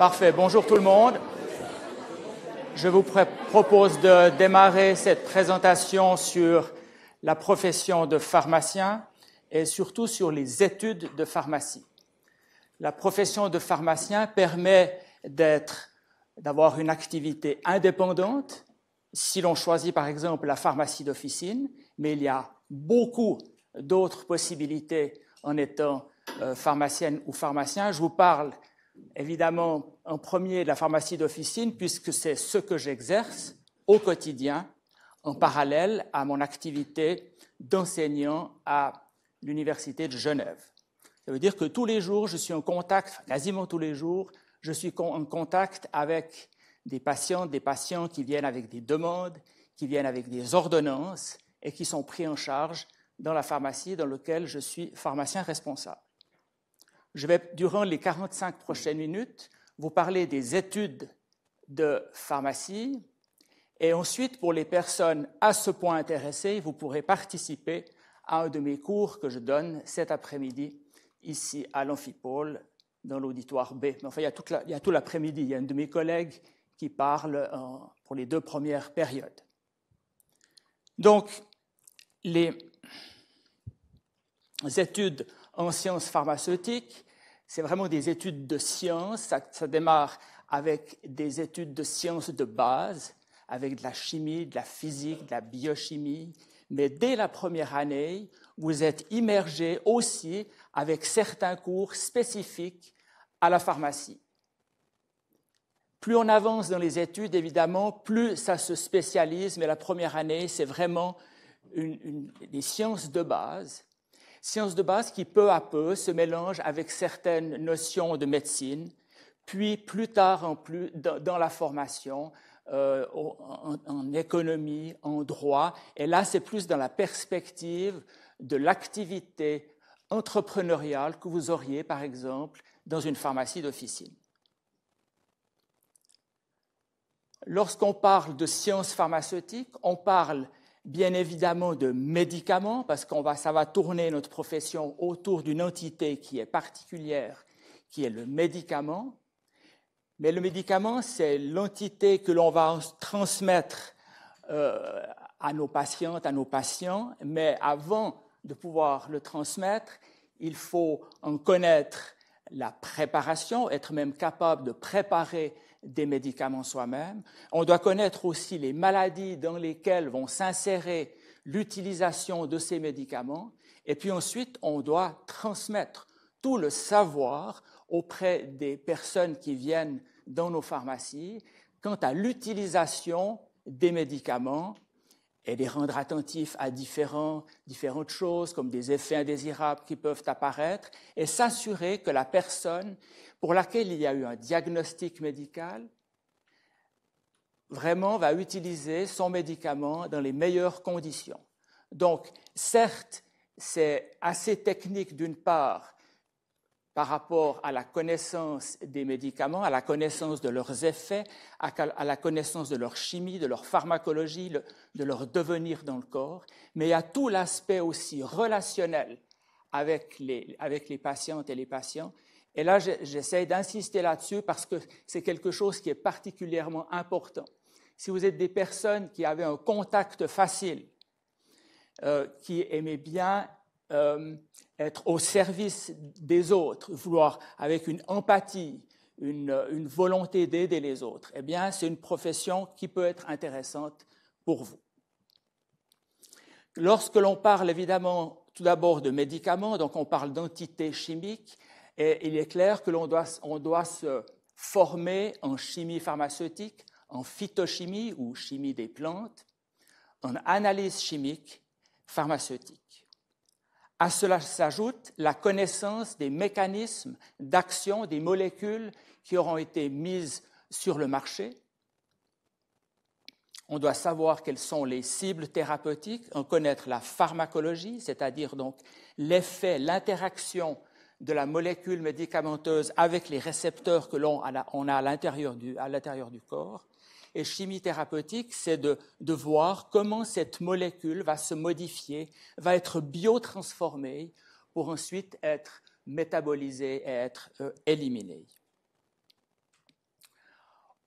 Parfait. Bonjour tout le monde. Je vous propose de démarrer cette présentation sur la profession de pharmacien et surtout sur les études de pharmacie. La profession de pharmacien permet d'être, d'avoir une activité indépendante si l'on choisit par exemple la pharmacie d'officine, mais il y a beaucoup d'autres possibilités en étant euh, pharmacienne ou pharmacien. Je vous parle évidemment en premier la pharmacie d'officine, puisque c'est ce que j'exerce au quotidien en parallèle à mon activité d'enseignant à l'Université de Genève. Ça veut dire que tous les jours, je suis en contact, quasiment tous les jours, je suis en contact avec des patients, des patients qui viennent avec des demandes, qui viennent avec des ordonnances et qui sont pris en charge dans la pharmacie dans laquelle je suis pharmacien responsable. Je vais, durant les 45 prochaines minutes, vous parler des études de pharmacie. Et ensuite, pour les personnes à ce point intéressées, vous pourrez participer à un de mes cours que je donne cet après-midi ici à l'amphipole dans l'auditoire B. enfin, il y a, tout l'après-midi. Il y a un de mes collègues qui parle pour les deux premières périodes. Donc, les études en sciences pharmaceutiques. C'est vraiment des études de sciences. Ça, démarre avec des études de sciences de base, avec de la chimie, de la physique, de la biochimie. Mais dès la première année, vous êtes immergé aussi avec certains cours spécifiques à la pharmacie. Plus on avance dans les études, évidemment, plus ça se spécialise, mais la première année, c'est vraiment des sciences de base sciences de base qui peu à peu se mélange avec certaines notions de médecine, puis plus tard en plus dans, la formation, euh, en, en, économie, en droit. Et là, c'est plus dans la perspective de l'activité entrepreneuriale que vous auriez, par exemple, dans une pharmacie d'officine. Lorsqu'on parle de sciences pharmaceutiques, on parle bien évidemment de médicaments, parce qu'on va, ça va tourner notre profession autour d'une entité qui est particulière, qui est le médicament. Mais le médicament, c'est l'entité que l'on va transmettre euh, à nos patientes, à nos patients. Mais avant de pouvoir le transmettre, il faut en connaître la préparation, être même capable de préparer des médicaments soi-même. On doit connaître aussi les maladies dans lesquelles vont s'insérer l'utilisation de ces médicaments. Et puis ensuite, on doit transmettre tout le savoir auprès des personnes qui viennent dans nos pharmacies quant à l'utilisation des médicaments et les rendre attentifs à différentes choses, comme des effets indésirables qui peuvent apparaître, et s'assurer que la personne pour laquelle il y a eu un diagnostic médical vraiment va utiliser son médicament dans les meilleures conditions. Donc, certes, c'est assez technique d'une part par rapport à la connaissance des médicaments, à la connaissance de leurs effets, à la connaissance de leur chimie, de leur pharmacologie, de leur devenir dans le corps, mais à tout l'aspect aussi relationnel avec les, avec patientes et les patients. Et là, j'essaie d'insister là-dessus parce que c'est quelque chose qui est particulièrement important. Si vous êtes des personnes qui avaient un contact facile, euh, qui aimaient bien euh, être au service des autres, vouloir avec une empathie, euh, une, volonté d'aider les autres, eh bien, c'est une profession qui peut être intéressante pour vous. Lorsque l'on parle évidemment tout d'abord de médicaments, donc on parle d'entités chimiques, et il est clair que l'on on doit se former en chimie pharmaceutique, en phytochimie ou chimie des plantes, en analyse chimique pharmaceutique. À cela s'ajoute la connaissance des mécanismes d'action des molécules qui auront été mises sur le marché. On doit savoir quelles sont les cibles thérapeutiques, en connaître la pharmacologie, c'est-à-dire donc l'effet, l'interaction de la molécule médicamenteuse avec les récepteurs que l'on a à l'intérieur du corps et thérapeutique, c'est de, voir comment cette molécule va se modifier, va être biotransformée pour ensuite être métabolisée et être euh, éliminée.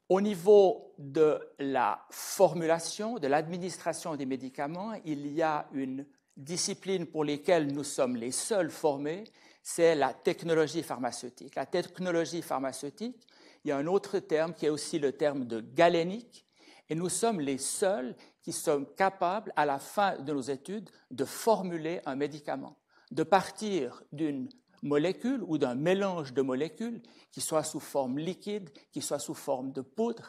Au niveau de la formulation, de l'administration des médicaments, il y a une discipline pour laquelle nous sommes les seuls formés, c'est la technologie pharmaceutique. La technologie pharmaceutique, il y a un autre terme qui est aussi le terme de galénique, et nous sommes les seuls qui sommes capables, à la fin de nos études, de formuler un médicament, de partir d'une molécule ou d'un mélange de molécules, qui soit sous forme liquide, qui soit sous forme de poudre,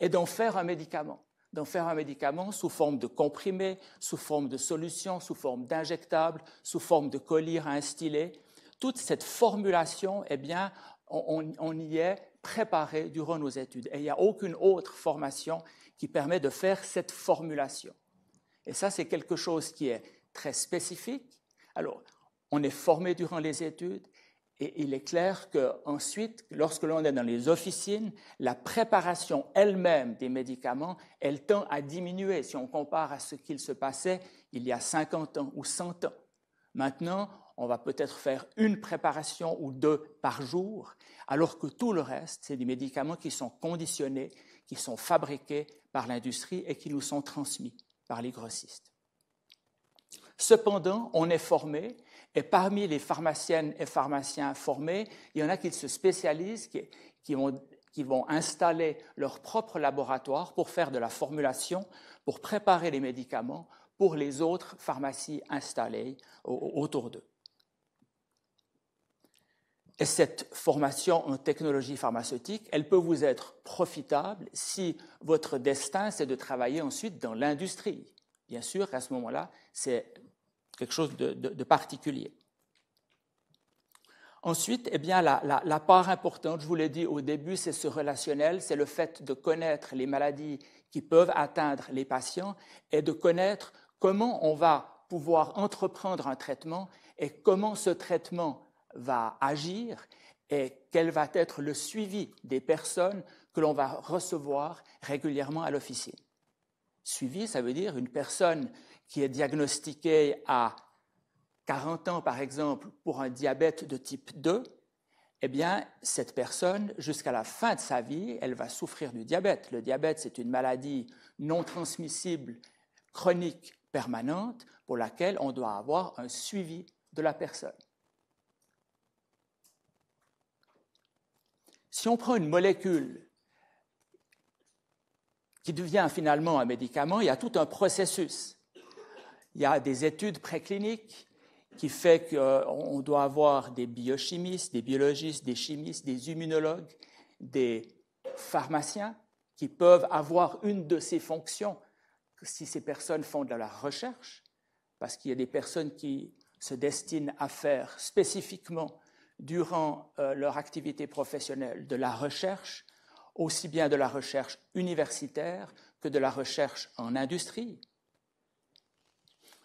et d'en faire un médicament d'en faire un médicament sous forme de comprimé, sous forme de solution, sous forme d'injectable, sous forme de collier à instiller. Toute cette formulation, eh bien, on y est préparé durant nos études. Et il n'y a aucune autre formation qui permet de faire cette formulation. Et ça, c'est quelque chose qui est très spécifique. Alors, on est formé durant les études et il est clair qu'ensuite, lorsque l'on est dans les officines, la préparation elle-même des médicaments, elle tend à diminuer si on compare à ce qu'il se passait il y a 50 ans ou 100 ans. Maintenant, on va peut-être faire une préparation ou deux par jour, alors que tout le reste, c'est des médicaments qui sont conditionnés, qui sont fabriqués par l'industrie et qui nous sont transmis par les grossistes. Cependant, on est formé et parmi les pharmaciennes et pharmaciens formés, il y en a qui se spécialisent, qui, vont installer leur propre laboratoire pour faire de la formulation, pour préparer les médicaments pour les autres pharmacies installées autour d'eux. Et cette formation en technologie pharmaceutique, elle peut vous être profitable si votre destin, c'est de travailler ensuite dans l'industrie. Bien sûr, à ce moment-là, c'est quelque chose de, particulier. Ensuite, eh bien, la, la part importante, je vous l'ai dit au début, c'est ce relationnel, c'est le fait de connaître les maladies qui peuvent atteindre les patients et de connaître comment on va pouvoir entreprendre un traitement et comment ce traitement va agir et quel va être le suivi des personnes que l'on va recevoir régulièrement à l'officier. Suivi, ça veut dire une personne qui est diagnostiquée à 40 ans, par exemple, pour un diabète de type 2, eh bien, cette personne, jusqu'à la fin de sa vie, elle va souffrir du diabète. Le diabète, c'est une maladie non transmissible, chronique, permanente, pour laquelle on doit avoir un suivi de la personne. si on prend une molécule qui devient finalement un médicament, il y a tout un processus. Il y a des études précliniques qui fait qu'on euh, doit avoir des biochimistes, des biologistes, des chimistes, des immunologues, des pharmaciens qui peuvent avoir une de ces fonctions si ces personnes font de la recherche, parce qu'il y a des personnes qui se destinent à faire spécifiquement durant euh, leur activité professionnelle de la recherche, aussi bien de la recherche universitaire que de la recherche en industrie.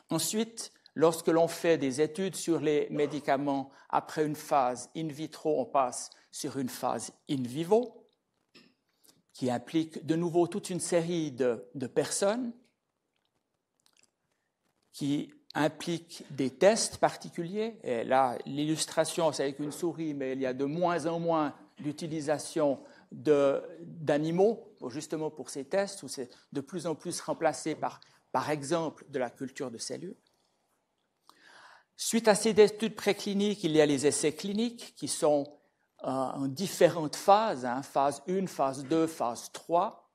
Ensuite, lorsque l'on fait des études sur les médicaments, après une phase in vitro, on passe sur une phase in vivo, qui implique de nouveau toute une série de, de personnes qui implique des tests particuliers. Et là, l'illustration, c'est avec une souris, mais il y a de moins en moins d'utilisation d'animaux, justement pour ces tests, où c'est de plus en plus remplacé par, par exemple, de la culture de cellules. Suite à ces études précliniques, il y a les essais cliniques qui sont euh, en différentes phases, hein, phase 1, phase 2, phase 3.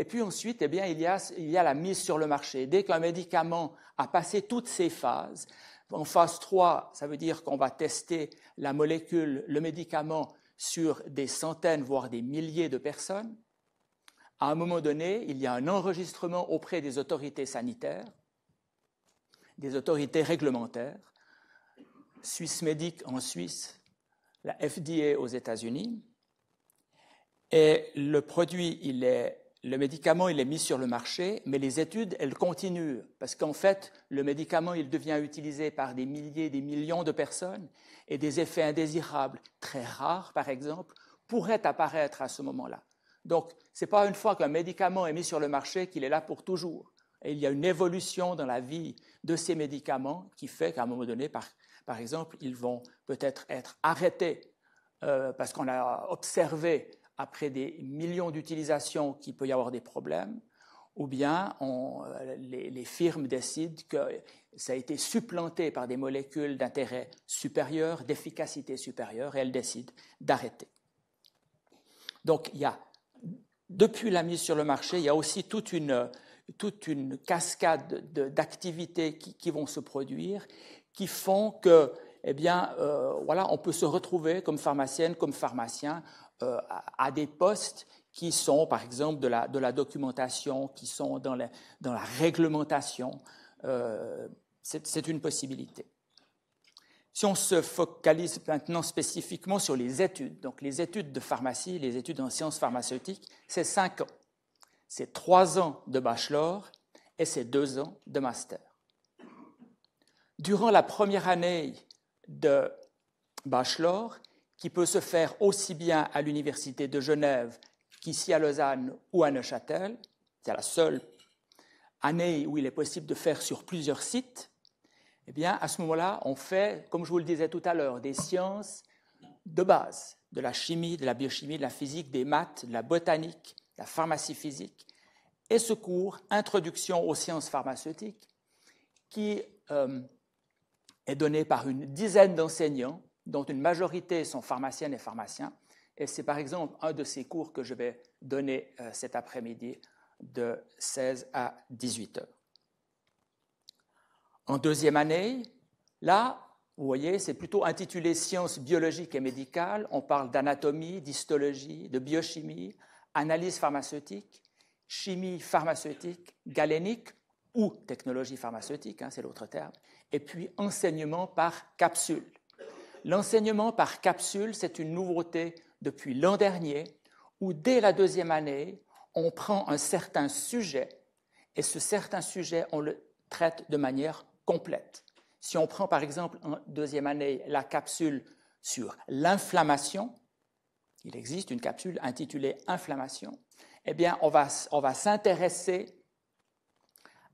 Et puis ensuite, eh bien, il y, a, la mise sur le marché. Dès qu'un médicament a passé toutes ses phases, en phase 3, ça veut dire qu'on va tester la molécule, le médicament sur des centaines, voire des milliers de personnes. À un moment donné, il y a un enregistrement auprès des autorités sanitaires, des autorités réglementaires, Medic en Suisse, la FDA aux États-Unis. Et le produit, il est le médicament, il est mis sur le marché, mais les études, elles continuent, parce qu'en fait, le médicament, il devient utilisé par des milliers, des millions de personnes, et des effets indésirables, très rares par exemple, pourraient apparaître à ce moment-là. Donc, ce n'est pas une fois qu'un médicament est mis sur le marché qu'il est là pour toujours. il y a une évolution dans la vie de ces médicaments qui fait qu'à un moment donné, par, exemple, ils vont peut-être être arrêtés euh, parce qu'on a observé après des millions d'utilisations qu'il peut y avoir des problèmes, ou bien euh, les, firmes décident que ça a été supplanté par des molécules d'intérêt supérieur, d'efficacité supérieure, et elles décident d'arrêter. Donc il y a, depuis la mise sur le marché, il y a aussi toute une, cascade d'activités qui, vont se produire, qui font que eh bien, euh, voilà, on peut se retrouver comme pharmacienne, comme pharmacien, euh, à des postes qui sont, par exemple, de la, documentation, qui sont dans la, réglementation. Euh, c'est une possibilité. Si on se focalise maintenant spécifiquement sur les études, donc les études de pharmacie, les études en sciences pharmaceutiques, c'est cinq ans. C'est trois ans de bachelor et c'est deux ans de master. Durant la première année de bachelor, qui peut se faire aussi bien à l'Université de Genève qu'ici à Lausanne ou à Neuchâtel. C'est la seule année où il est possible de faire sur plusieurs sites. Eh bien, à ce moment-là, on fait, comme je vous le disais tout à l'heure, des sciences de base, de la chimie, de la biochimie, de la physique, des maths, de la botanique, de la pharmacie physique. Et ce cours, Introduction aux sciences pharmaceutiques, qui euh, est donné par une dizaine d'enseignants dont une majorité sont pharmaciennes et pharmaciens. Et c'est par exemple un de ces cours que je vais donner euh, cet après-midi de 16 à 18 heures. En deuxième année, là, vous voyez, c'est plutôt intitulé Sciences biologiques et médicales. On parle d'anatomie, d'histologie, de biochimie, analyse pharmaceutique, chimie pharmaceutique, galénique ou technologie pharmaceutique, hein, c'est l'autre terme, et puis enseignement par capsule l'enseignement par capsule, c'est une nouveauté depuis l'an dernier, où dès la deuxième année, on prend un certain sujet et ce certain sujet, on le traite de manière complète. Si on prend par exemple en deuxième année la capsule sur l'inflammation, il existe une capsule intitulée Inflammation, eh bien on va, on va s'intéresser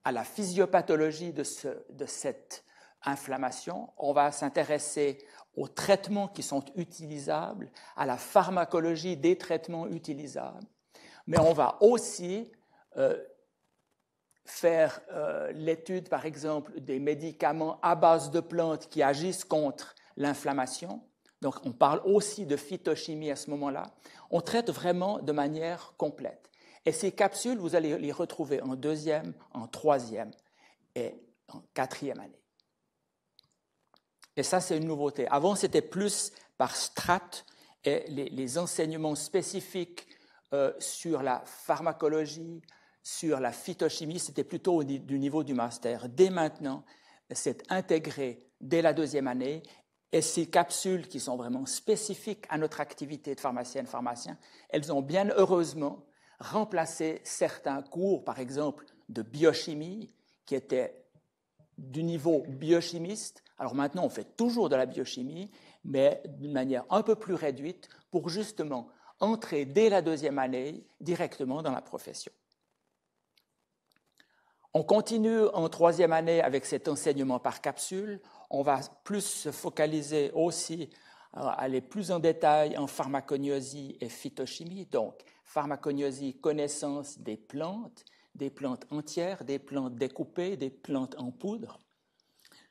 à la physiopathologie de, de cette inflammation, on va s'intéresser aux traitements qui sont utilisables, à la pharmacologie des traitements utilisables, mais on va aussi euh, faire euh, l'étude, par exemple, des médicaments à base de plantes qui agissent contre l'inflammation. Donc, on parle aussi de phytochimie à ce moment-là. On traite vraiment de manière complète. Et ces capsules, vous allez les retrouver en deuxième, en troisième et en quatrième année. Et ça, c'est une nouveauté. Avant, c'était plus par strates et les, enseignements spécifiques euh, sur la pharmacologie, sur la phytochimie, c'était plutôt du niveau du master. Dès maintenant, c'est intégré dès la deuxième année. Et ces capsules qui sont vraiment spécifiques à notre activité de pharmacienne-pharmacien, elles ont bien heureusement remplacé certains cours, par exemple de biochimie, qui étaient du niveau biochimiste alors maintenant, on fait toujours de la biochimie, mais d'une manière un peu plus réduite pour justement entrer dès la deuxième année directement dans la profession. On continue en troisième année avec cet enseignement par capsule. On va plus se focaliser aussi, euh, aller plus en détail en pharmacognosie et phytochimie. Donc, pharmacognosie, connaissance des plantes, des plantes entières, des plantes découpées, des plantes en poudre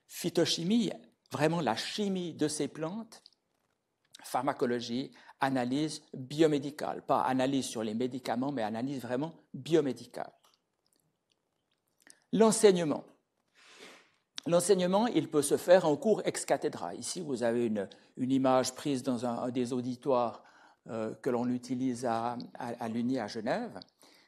phytochimie, vraiment la chimie de ces plantes, pharmacologie, analyse biomédicale, pas analyse sur les médicaments, mais analyse vraiment biomédicale. L'enseignement. L'enseignement, il peut se faire en cours ex cathedra. Ici, vous avez une, image prise dans un, des auditoires euh, que l'on utilise à, à l'UNI à Genève.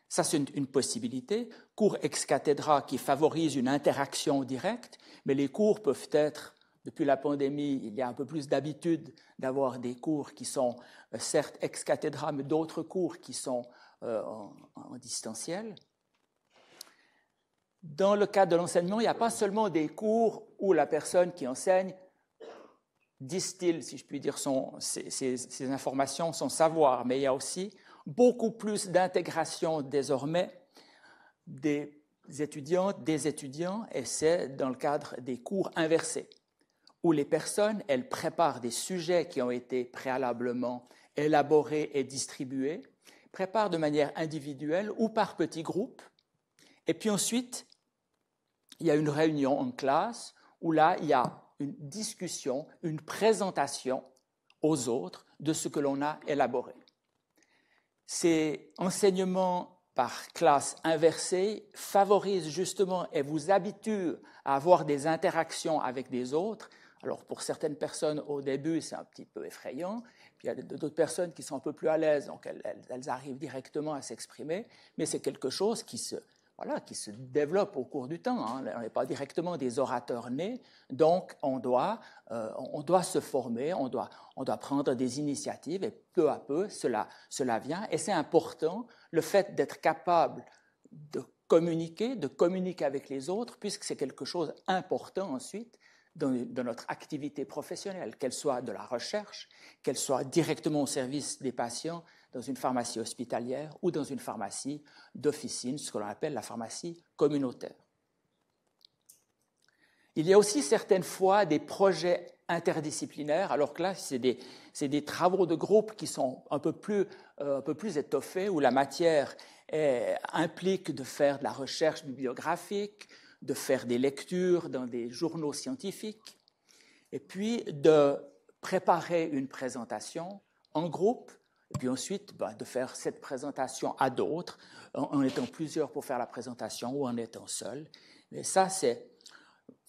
Ça, c'est une, possibilité. Cours ex cathedra qui favorise une interaction directe, mais les cours peuvent être, depuis la pandémie, il y a un peu plus d'habitude d'avoir des cours qui sont euh, certes ex cathedra, mais d'autres cours qui sont euh, en, distanciel. Dans le cadre de l'enseignement, il n'y a pas seulement des cours où la personne qui enseigne distille, si je puis dire, ses informations, son savoir, mais il y a aussi beaucoup plus d'intégration désormais des étudiantes, des étudiants, et c'est dans le cadre des cours inversés, où les personnes, elles préparent des sujets qui ont été préalablement élaborés et distribués, préparent de manière individuelle ou par petits groupes, et puis ensuite, il y a une réunion en classe où là, il y a une discussion, une présentation aux autres de ce que l'on a élaboré. Ces enseignements par classe inversée favorisent justement et vous habituent à avoir des interactions avec des autres. Alors pour certaines personnes au début c'est un petit peu effrayant, il y a d'autres personnes qui sont un peu plus à l'aise, donc elles arrivent directement à s'exprimer, mais c'est quelque chose qui se voilà, qui se développe au cours du temps. Hein. On n'est pas directement des orateurs nés, donc on doit, euh, se former, on doit, prendre des initiatives, et peu à peu, cela, vient. Et c'est important, le fait d'être capable de communiquer, de communiquer avec les autres, puisque c'est quelque chose d'important ensuite dans notre activité professionnelle, qu'elle soit de la recherche, qu'elle soit directement au service des patients, dans une pharmacie hospitalière ou dans une pharmacie d'officine, ce que l'on appelle la pharmacie communautaire. Il y a aussi certaines fois des projets interdisciplinaires, alors que là, c'est des, travaux de groupe qui sont un peu plus, euh, un peu plus étoffés, où la matière implique de faire de la recherche bibliographique, de faire des lectures dans des journaux scientifiques, et puis de préparer une présentation en groupe et puis ensuite, ben, de faire cette présentation à d'autres, en, étant plusieurs pour faire la présentation ou en étant seul. Mais ça, c'est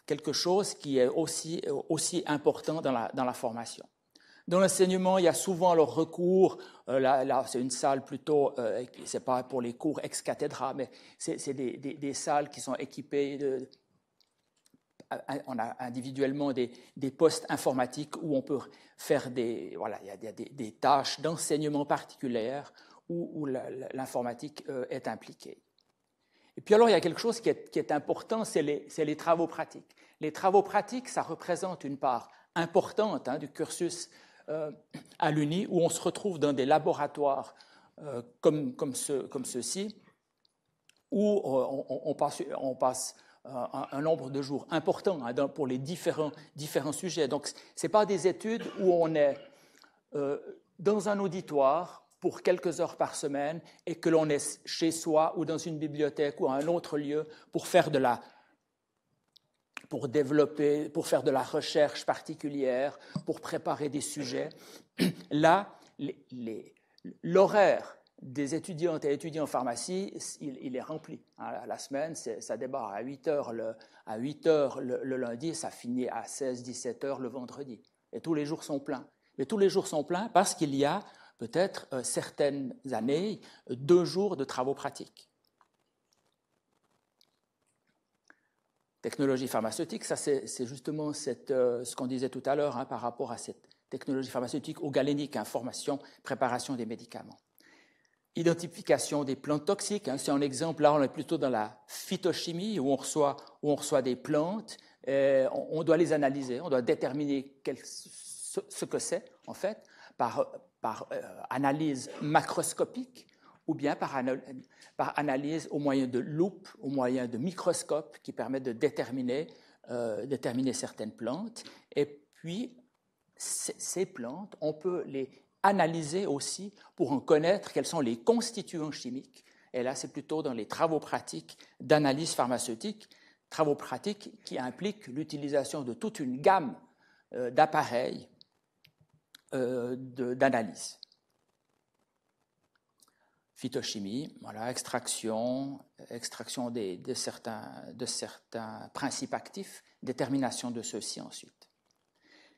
quelque chose qui est aussi, aussi important dans la, dans la formation. Dans l'enseignement, il y a souvent le recours, euh, là, c'est une salle plutôt, ce euh, c'est pas pour les cours ex-cathédra, mais c'est des, des, salles qui sont équipées de, on a individuellement des, postes informatiques où on peut faire des, tâches d'enseignement particulières où, l'informatique euh, est impliquée. Et puis alors, il y a quelque chose qui est, important, c'est les, travaux pratiques. Les travaux pratiques, ça représente une part importante hein, du cursus euh, à l'UNI, où on se retrouve dans des laboratoires euh, comme, comme, ceux-ci, où on passe euh, un, nombre de jours important hein, pour les différents, différents sujets. Donc, ce n'est pas des études où on est euh, dans un auditoire pour quelques heures par semaine et que l'on est chez soi ou dans une bibliothèque ou à un autre lieu pour faire de la pour développer, pour faire de la recherche particulière, pour préparer des sujets. Là, l'horaire des étudiantes et étudiants en pharmacie, il, est rempli. Hein, la semaine, ça débarre à 8 heures, le, à 8 heures le, lundi, ça finit à 16-17 heures le vendredi. Et tous les jours sont pleins. Mais tous les jours sont pleins parce qu'il y a peut-être euh, certaines années, deux jours de travaux pratiques. Technologie pharmaceutique, ça c'est justement euh, ce qu'on disait tout à l'heure hein, par rapport à cette technologie pharmaceutique ou galénique, hein, formation, préparation des médicaments identification des plantes toxiques. Hein. c'est un exemple, là on est plutôt dans la phytochimie où on reçoit, où on reçoit des plantes, euh, on, doit les analyser, on doit déterminer ce, que c'est en fait par, par euh, analyse macroscopique ou bien par, par, analyse au moyen de loupes, au moyen de microscopes qui permettent de déterminer, euh, déterminer certaines plantes. Et puis, ces plantes, on peut les, analyser aussi pour en connaître quels sont les constituants chimiques. Et là, c'est plutôt dans les travaux pratiques d'analyse pharmaceutique, travaux pratiques qui impliquent l'utilisation de toute une gamme euh, d'appareils euh, d'analyse. Phytochimie, voilà, extraction, extraction de, certains, de certains principes actifs, détermination de ceux-ci ensuite.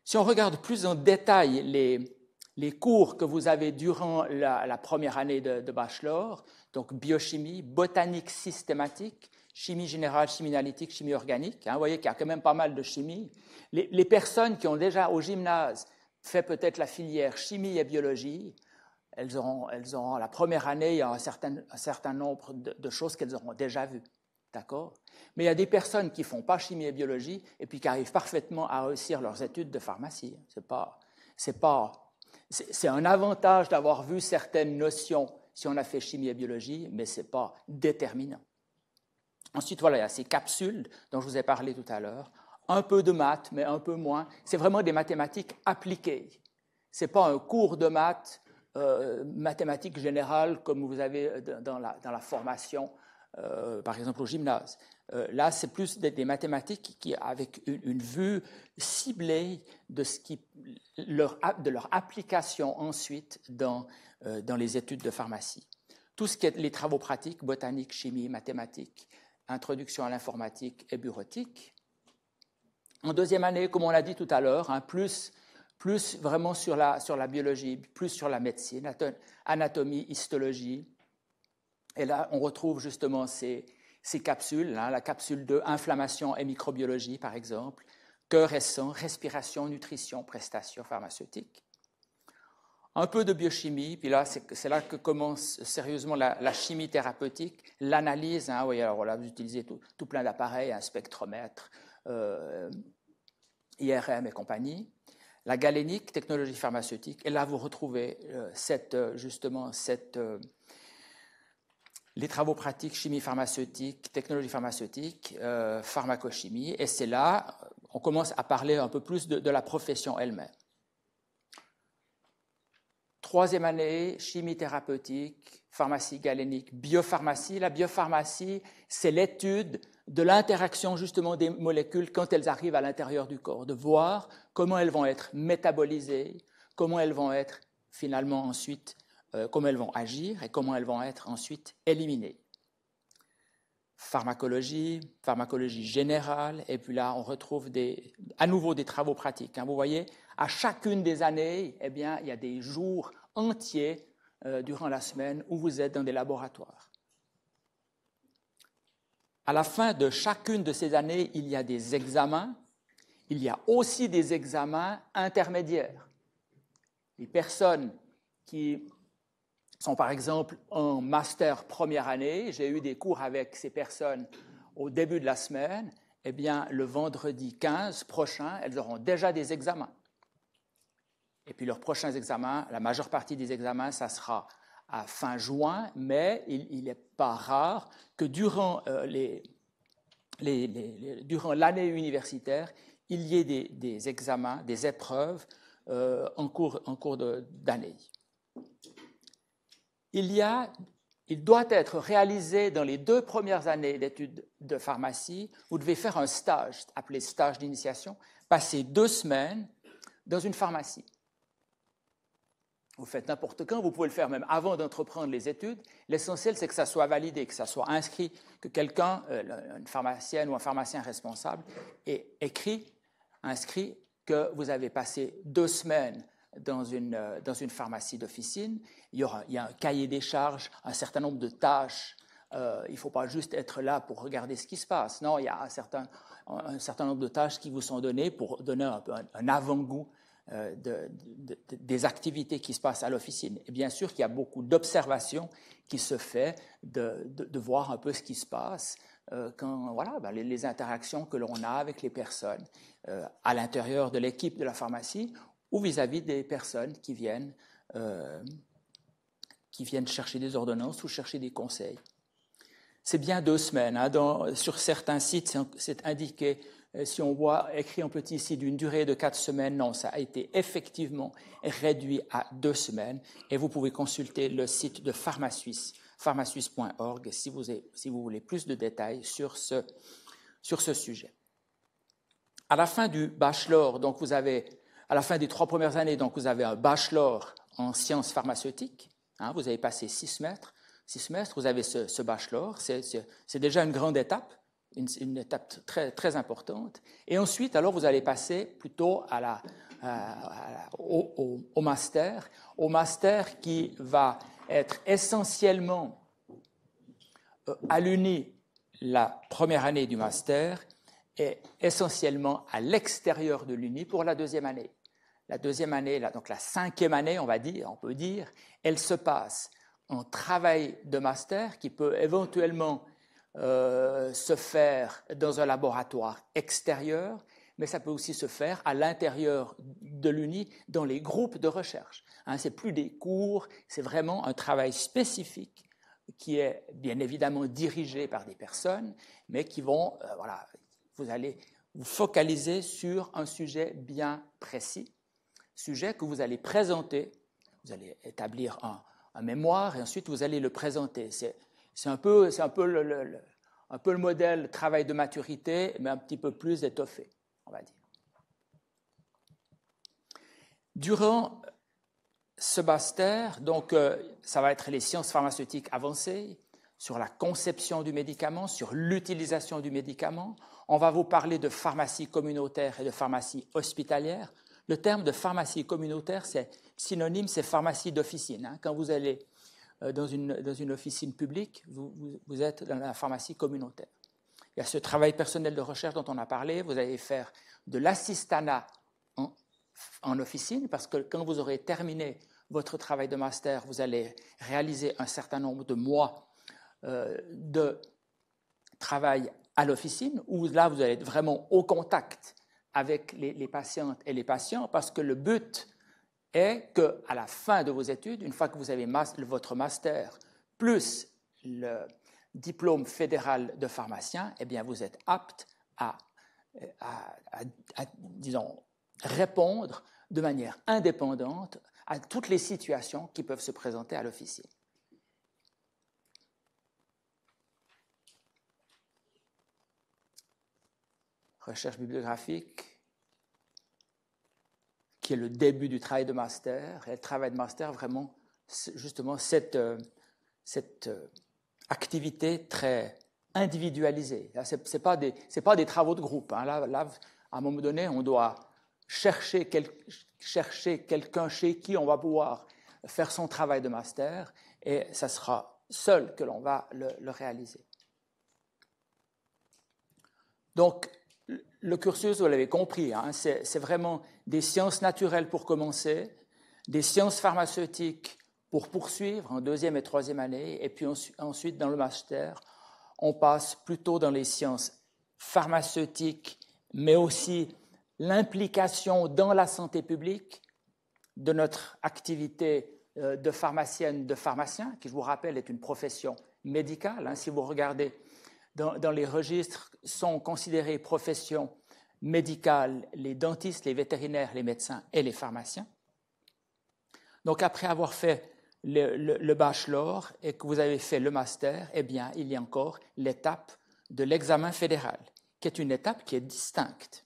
Si on regarde plus en détail les, les cours que vous avez durant la, première année de, bachelor, donc biochimie, botanique systématique, chimie générale, chimie analytique, chimie organique. Hein, vous voyez qu'il y a quand même pas mal de chimie. Les, personnes qui ont déjà au gymnase fait peut-être la filière chimie et biologie, elles auront, elles auront la première année, il y a un certain, un certain nombre de, choses qu'elles auront déjà vues. D'accord Mais il y a des personnes qui ne font pas chimie et biologie et puis qui arrivent parfaitement à réussir leurs études de pharmacie. Hein. Ce n'est pas, c'est pas c'est un avantage d'avoir vu certaines notions si on a fait chimie et biologie, mais ce n'est pas déterminant. Ensuite, voilà, il y a ces capsules dont je vous ai parlé tout à l'heure. Un peu de maths, mais un peu moins. C'est vraiment des mathématiques appliquées. Ce n'est pas un cours de maths, euh, mathématiques générales comme vous avez euh, dans la, dans la formation, euh, par exemple au gymnase. là, c'est plus des, mathématiques qui, avec une, une, vue ciblée de ce qui de leur application ensuite dans, euh, dans les études de pharmacie. Tout ce qui est les travaux pratiques, botanique, chimie, mathématiques, introduction à l'informatique et bureautique. En deuxième année, comme on l'a dit tout à l'heure, hein, plus, plus vraiment sur la, sur la biologie, plus sur la médecine, anatomie, histologie. Et là, on retrouve justement ces, ces capsules, hein, la capsule de inflammation et microbiologie, par exemple, cœur et sang, respiration, nutrition, prestations pharmaceutiques. Un peu de biochimie, puis là, c'est là que commence sérieusement la, chimie thérapeutique, l'analyse. Hein, oui, alors là, vous utilisez tout, plein d'appareils, un spectromètre, euh, IRM et compagnie. La galénique, technologie pharmaceutique, et là, vous retrouvez euh, euh, justement les travaux pratiques, chimie pharmaceutique, technologie pharmaceutique, pharmacochimie, et c'est là on commence à parler un peu plus de, la profession elle-même. Troisième année, chimie thérapeutique, pharmacie galénique, biopharmacie. La biopharmacie, c'est l'étude de l'interaction justement des molécules quand elles arrivent à l'intérieur du corps, de voir comment elles vont être métabolisées, comment elles vont être finalement ensuite, euh, comment elles vont agir et comment elles vont être ensuite éliminées pharmacologie, pharmacologie générale, et puis là, on retrouve des, à nouveau des travaux pratiques. Hein. Vous voyez, à chacune des années, eh bien, il y a des jours entiers euh, durant la semaine où vous êtes dans des laboratoires. À la fin de chacune de ces années, il y a des examens. Il y a aussi des examens intermédiaires. Les personnes qui sont par exemple en master première année, j'ai eu des cours avec ces personnes au début de la semaine, eh bien le vendredi 15 prochain, elles auront déjà des examens. Et puis leurs prochains examens, la majeure partie des examens, ça sera à fin juin, mais il n'est pas rare que euh, durant l'année universitaire, il y ait des, examens, des épreuves euh, en cours, en cours d'année il, doit être réalisé dans les deux premières années d'études de pharmacie. Vous devez faire un stage, appelé stage d'initiation, passer deux semaines dans une pharmacie. Vous faites n'importe quand, vous pouvez le faire même avant d'entreprendre les études. L'essentiel, c'est que ça soit validé, que ça soit inscrit, que quelqu'un, euh, une pharmacienne ou un pharmacien responsable, ait écrit, inscrit que vous avez passé deux semaines dans une, euh, dans une pharmacie d'officine. Il, y a un cahier des charges, un certain nombre de tâches. Euh, il ne faut pas juste être là pour regarder ce qui se passe. Non, il y a un certain, un certain nombre de tâches qui vous sont données pour donner un, avant-goût euh, des activités qui se passent à l'officine. Et bien sûr qu'il y a beaucoup d'observations qui se fait de, voir un peu ce qui se passe, quand, voilà, ben, les, les, interactions que l'on a avec les personnes à l'intérieur de l'équipe de la pharmacie ou vis-à-vis des personnes qui viennent, euh, qui viennent chercher des ordonnances ou chercher des conseils. C'est bien deux semaines. Hein. dans, sur certains sites, c'est indiqué, euh, si on voit écrit en petit ici, d'une durée de quatre semaines, non, ça a été effectivement réduit à deux semaines. Et vous pouvez consulter le site de PharmaSuisse, pharmasuisse.org, si vous, si vous voulez plus de détails sur ce, sur ce sujet. À la fin du bachelor, donc vous avez à la fin des trois premières années, donc, vous avez un bachelor en sciences pharmaceutiques. Hein, vous avez passé six semestres. Six semestres, vous avez ce, bachelor. C'est déjà une grande étape, une, étape très, très, importante. Et ensuite, alors, vous allez passer plutôt à la, euh, au, master. Au master qui va être essentiellement euh, à l'UNI, la première année du master et essentiellement à l'extérieur de l'UNI pour la deuxième année la deuxième année, donc la cinquième année, on va dire, on peut dire, elle se passe en travail de master qui peut éventuellement euh, se faire dans un laboratoire extérieur, mais ça peut aussi se faire à l'intérieur de l'UNI dans les groupes de recherche. Hein, c'est plus des cours, c'est vraiment un travail spécifique qui est bien évidemment dirigé par des personnes, mais qui vont, euh, voilà, vous allez vous focaliser sur un sujet bien précis sujet que vous allez présenter. Vous allez établir un, mémoire et ensuite vous allez le présenter. C'est, un peu, un, le, modèle travail de maturité, mais un petit peu plus étoffé, on va dire. Durant ce master, donc, euh, ça va être les sciences pharmaceutiques avancées, sur la conception du médicament, sur l'utilisation du médicament. On va vous parler de pharmacie communautaire et de pharmacie hospitalière. Le terme de pharmacie communautaire, c'est synonyme, c'est pharmacie d'officine. Hein. Quand vous allez euh, dans une, dans une officine publique, vous, vous, êtes dans la pharmacie communautaire. Il y a ce travail personnel de recherche dont on a parlé. Vous allez faire de l'assistanat en, en officine, parce que quand vous aurez terminé votre travail de master, vous allez réaliser un certain nombre de mois euh, de travail à l'officine, où là, vous allez être vraiment au contact avec les, patientes et les patients parce que le but est que la fin de vos études, une fois que vous avez votre master plus le diplôme fédéral de pharmacien, eh bien vous êtes apte à, répondre de manière indépendante à toutes les situations qui peuvent se présenter à l'officier. recherche bibliographique, qui est le début du travail de master. Et le travail de master, vraiment, justement, cette, euh, cette euh, activité très individualisée. Ce n'est pas, des, pas des travaux de groupe. Hein. Là, à un moment donné, on doit chercher, quel, chercher quelqu'un chez qui on va pouvoir faire son travail de master, et ça sera seul que l'on va le, le réaliser. Donc, le cursus, vous l'avez compris, hein, c'est vraiment des sciences naturelles pour commencer, des sciences pharmaceutiques pour poursuivre en deuxième et troisième année, et puis ensuite dans le master, on passe plutôt dans les sciences pharmaceutiques, mais aussi l'implication dans la santé publique de notre activité euh, de pharmacienne, de pharmacien, qui, je vous rappelle, est une profession médicale. Hein. si vous regardez dans, les registres sont considérés professions médicales les dentistes, les vétérinaires, les médecins et les pharmaciens. Donc après avoir fait le, bachelor et que vous avez fait le master, eh bien, il y a encore l'étape de l'examen fédéral, qui est une étape qui est distincte.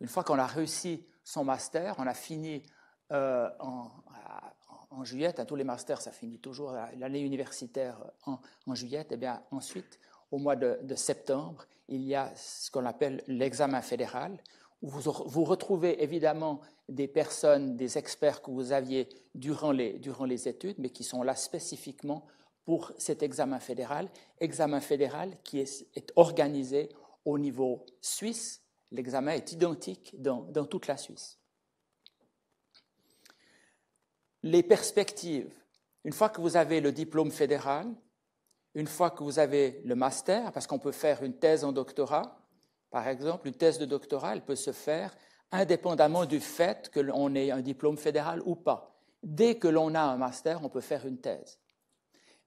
Une fois qu'on a réussi son master, on a fini euh, en, en juillet, à tous les masters, ça finit toujours l'année universitaire en, juillet, et eh bien ensuite, au mois de, septembre, il y a ce qu'on appelle l'examen fédéral, où vous, retrouvez évidemment des personnes, des experts que vous aviez durant les, durant les études, mais qui sont là spécifiquement pour cet examen fédéral, examen fédéral qui est, organisé au niveau suisse. L'examen est identique dans toute la Suisse les perspectives. Une fois que vous avez le diplôme fédéral, une fois que vous avez le master, parce qu'on peut faire une thèse en doctorat, par exemple, une thèse de doctorat, elle peut se faire indépendamment du fait que l'on ait un diplôme fédéral ou pas. Dès que l'on a un master, on peut faire une thèse.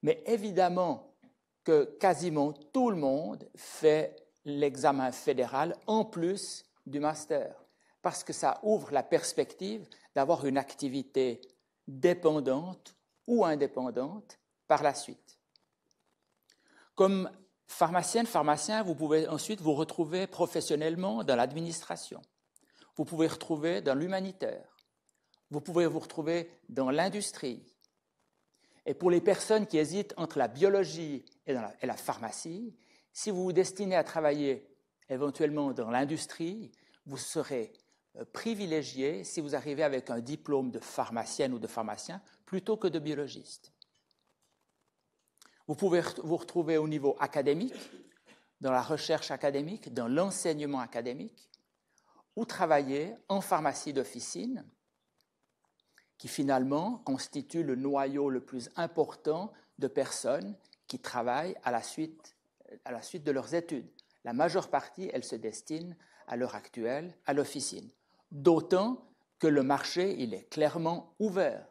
Mais évidemment que quasiment tout le monde fait l'examen fédéral en plus du master, parce que ça ouvre la perspective d'avoir une activité dépendante ou indépendante par la suite. Comme pharmacienne, pharmacien, vous pouvez ensuite vous retrouver professionnellement dans l'administration. Vous pouvez retrouver dans l'humanitaire. Vous pouvez vous retrouver dans l'industrie. Et pour les personnes qui hésitent entre la biologie et, la, et la pharmacie, si vous vous destinez à travailler éventuellement dans l'industrie, vous serez euh, privilégié si vous arrivez avec un diplôme de pharmacienne ou de pharmacien plutôt que de biologiste. Vous pouvez vous retrouver au niveau académique, dans la recherche académique, dans l'enseignement académique, ou travailler en pharmacie d'officine, qui finalement constitue le noyau le plus important de personnes qui travaillent à la suite, à la suite de leurs études. La majeure partie, elle se destine à l'heure actuelle à l'officine d'autant que le marché, il est clairement ouvert.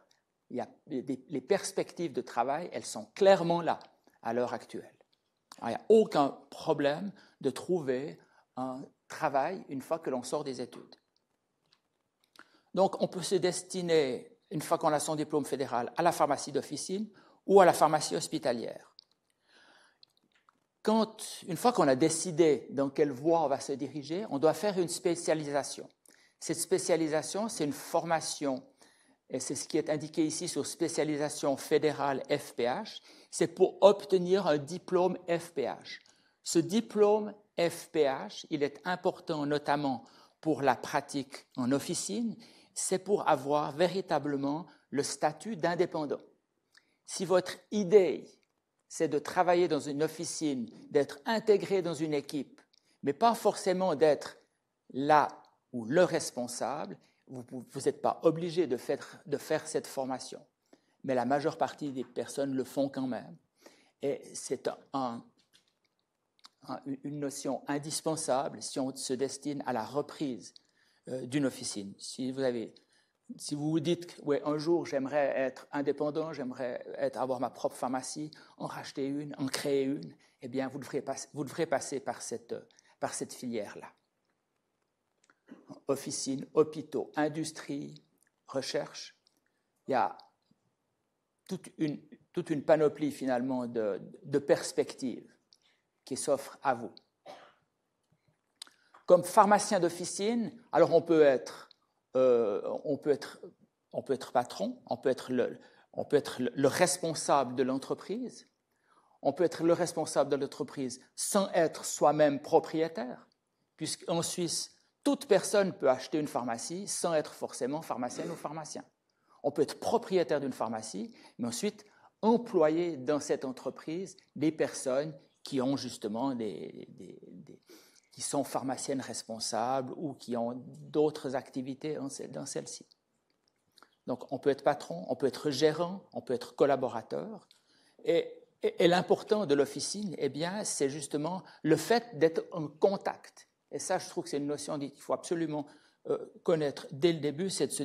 les perspectives de travail, elles sont clairement là à l'heure actuelle. il n'y a aucun problème de trouver un travail une fois que l'on sort des études. Donc on peut se destiner, une fois qu'on a son diplôme fédéral, à la pharmacie d'officine ou à la pharmacie hospitalière. Quand, une fois qu'on a décidé dans quelle voie on va se diriger, on doit faire une spécialisation. Cette spécialisation, c'est une formation, et c'est ce qui est indiqué ici sur spécialisation fédérale FPH, c'est pour obtenir un diplôme FPH. Ce diplôme FPH, il est important notamment pour la pratique en officine, c'est pour avoir véritablement le statut d'indépendant. Si votre idée, c'est de travailler dans une officine, d'être intégré dans une équipe, mais pas forcément d'être là, ou le responsable, vous n'êtes pas obligé de faire, de faire cette formation. Mais la majeure partie des personnes le font quand même. Et c'est une notion indispensable si on se destine à la reprise euh, d'une officine. Si vous si vous dites, ouais, un jour j'aimerais être indépendant, j'aimerais avoir ma propre pharmacie, en racheter une, en créer une, eh bien vous devrez, vous passer par par cette filière-là officines, hôpitaux, industrie recherche. Il y a toute une, toute une panoplie finalement de, perspectives qui s'offrent à vous. Comme pharmacien d'officine, alors on peut être, euh, on peut être, on peut être patron, on peut être le, on peut être le responsable de l'entreprise, on peut être le responsable de l'entreprise sans être soi-même propriétaire, puisqu'en Suisse, toute personne peut acheter une pharmacie sans être forcément pharmacienne ou pharmacien. On peut être propriétaire d'une pharmacie, mais ensuite employer dans cette entreprise des personnes qui ont justement des, qui sont pharmaciennes responsables ou qui ont d'autres activités dans celle-ci. Donc on peut être patron, on peut être gérant, on peut être collaborateur. Et, l'important de l'officine, eh bien, c'est justement le fait d'être en contact et ça, je trouve que c'est une notion qu'il faut absolument euh, connaître dès le début, c'est de se